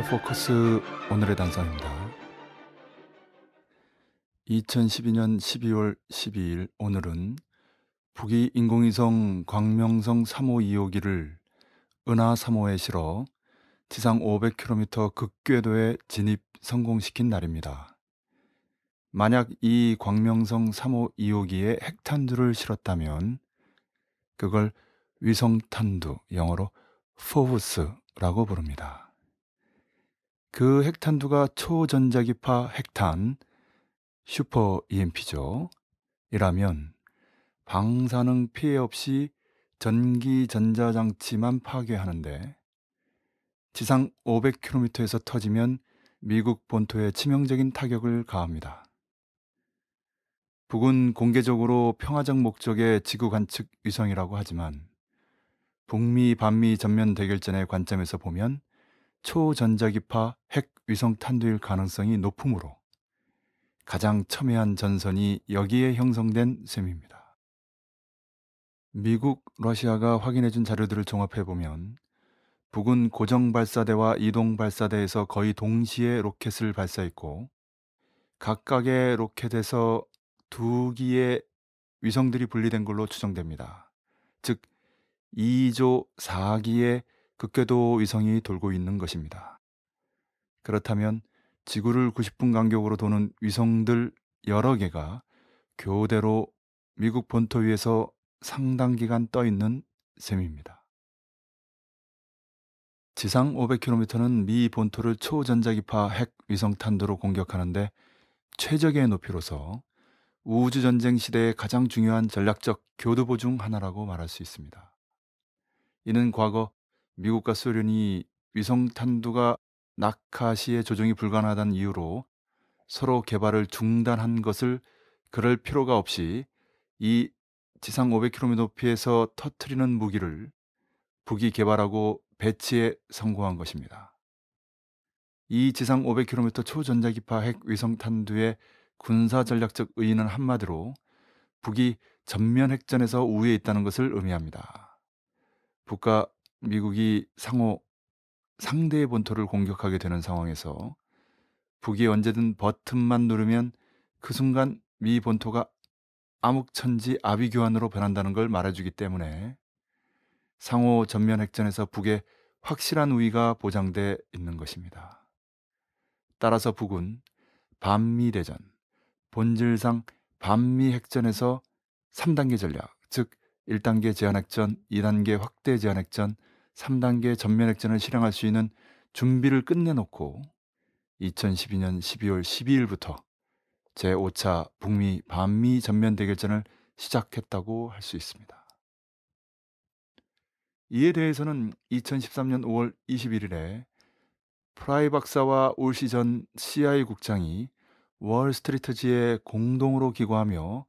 팟캐스의 포커스 오늘의 단상입니다. 2012년 12월 12일 오늘은 북이 인공위성 광명성 3호 2호기를 은하 3호에 실어 지상 500km 극궤도에 진입 성공시킨 날입니다. 만약 이 광명성 3호 2호기에 핵탄두를 실었다면 그걸 위성탄두 영어로 포브스라고 부릅니다. 그 핵탄두가 초전자기파 핵탄, 슈퍼 EMP죠. 이라면 방사능 피해 없이 전기 전자장치만 파괴하는데 지상 500km에서 터지면 미국 본토에 치명적인 타격을 가합니다. 북은 공개적으로 평화적 목적의 지구 관측 위성이라고 하지만 북미 반미 전면 대결전의 관점에서 보면 초전자기파 핵 위성 탄두일 가능성이 높으므로 가장 첨예한 전선이 여기에 형성된 셈입니다. 미국, 러시아가 확인해준 자료들을 종합해보면 북은 고정발사대와 이동발사대에서 거의 동시에 로켓을 발사했고 각각의 로켓에서 두 기의 위성들이 분리된 걸로 추정됩니다. 즉, 2조 4기의 극궤도 위성이 돌고 있는 것입니다. 그렇다면 지구를 90분 간격으로 도는 위성들 여러 개가 교대로 미국 본토 위에서 상당 기간 떠 있는 셈입니다. 지상 500km는 미 본토를 초전자기파 핵 위성 탄도로 공격하는데 최적의 높이로서 우주 전쟁 시대의 가장 중요한 전략적 교두보 중 하나라고 말할 수 있습니다. 이는 과거 미국과 소련이 위성 탄두가 낙하시의 조정이 불가능하다는 이유로 서로 개발을 중단한 것을 그럴 필요가 없이 이 지상 500km 높이에서 터트리는 무기를 북이 개발하고 배치에 성공한 것입니다. 이 지상 500km 초전자기파 핵 위성 탄두의 군사 전략적 의의는 한마디로 북이 전면 핵전에서 우위에 있다는 것을 의미합니다. 북과 미국이 상호 상대의 본토를 공격하게 되는 상황에서 북이 언제든 버튼만 누르면 그 순간 미 본토가 암흑천지 아비교환으로 변한다는 걸 말해주기 때문에 상호 전면 핵전에서 북의 확실한 우위가 보장돼 있는 것입니다. 따라서 북은 반미 대전, 본질상 반미 핵전에서 3단계 전략, 즉 1단계 제한핵전, 2단계 확대 제한핵전, 3단계 전면 핵전을 실행할 수 있는 준비를 끝내놓고 2012년 12월 12일부터 제5차 북미 반미 전면 대결전을 시작했다고 할 수 있습니다. 이에 대해서는 2013년 5월 21일에 프라이 박사와 올 시전 CIA 국장이 월스트리트지에 공동으로 기고하며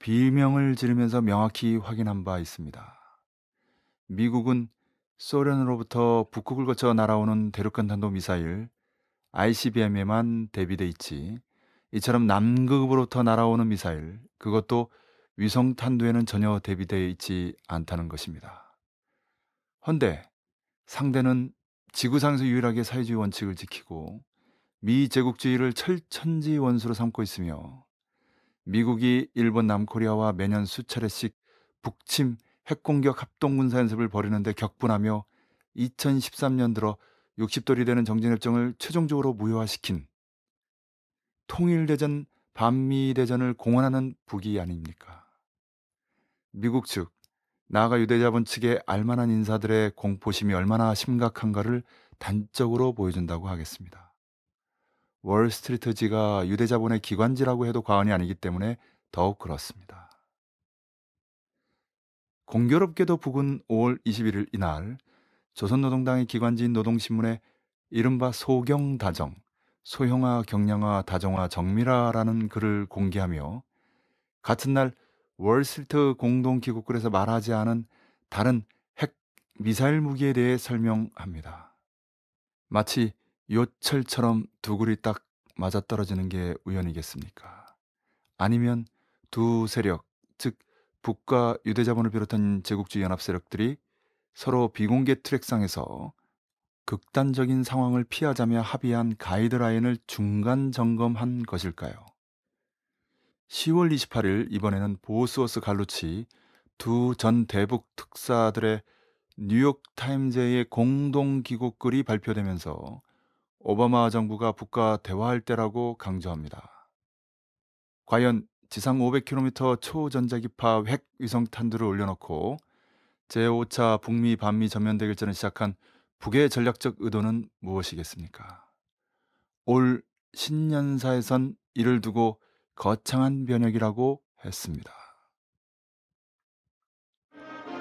비명을 지르면서 명확히 확인한 바 있습니다. 미국은 소련으로부터 북극을 거쳐 날아오는 대륙간 탄도 미사일 ICBM에만 대비돼 있지. 이처럼 남극으로부터 날아오는 미사일 그것도 위성 탄도에는 전혀 대비되어 있지 않다는 것입니다. 헌데 상대는 지구상에서 유일하게 사회주의 원칙을 지키고 미 제국주의를 철천지 원수로 삼고 있으며 미국이 일본 남코리아와 매년 수차례씩 북침 핵공격 합동군사연습을 벌이는데 격분하며 2013년 들어 60돌이 되는 정진협정을 최종적으로 무효화시킨 통일대전, 반미대전을 공헌하는 북이 아닙니까? 미국 측, 나아가 유대자본 측의 알만한 인사들의 공포심이 얼마나 심각한가를 단적으로 보여준다고 하겠습니다. 월스트리트지가 유대자본의 기관지라고 해도 과언이 아니기 때문에 더욱 그렇습니다. 공교롭게도 북은 5월 21일 이날 조선노동당의 기관지인 노동신문에 이른바 소경다정, 소형화, 경량화, 다정화, 정밀화라는 글을 공개하며 같은 날 월스트 공동기구글에서 말하지 않은 다른 핵 미사일 무기에 대해 설명합니다. 마치 요철처럼 두 글이 딱 맞아떨어지는 게 우연이겠습니까? 아니면 두 세력, 북과 유대자본을 비롯한 제국주의 연합 세력들이 서로 비공개 트랙상에서 극단적인 상황을 피하자며 합의한 가이드라인을 중간 점검한 것일까요? 10월 28일 이번에는 보스워스 갈루치 두 전 대북 특사들의 뉴욕 타임즈의 공동 기국글이 발표되면서 오바마 정부가 북과 대화할 때라고 강조합니다. 과연 지상 500km 초전자기파 핵 위성 탄두를 올려놓고 제5차 북미 반미 전면 대결전을 시작한 북의 전략적 의도는 무엇이겠습니까? 올 신년사에선 이를 두고 거창한 변혁이라고 했습니다.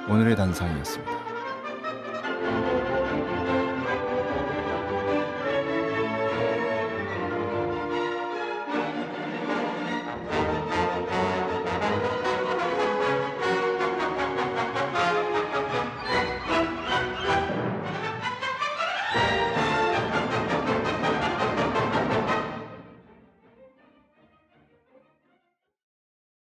오늘의 단상이었습니다.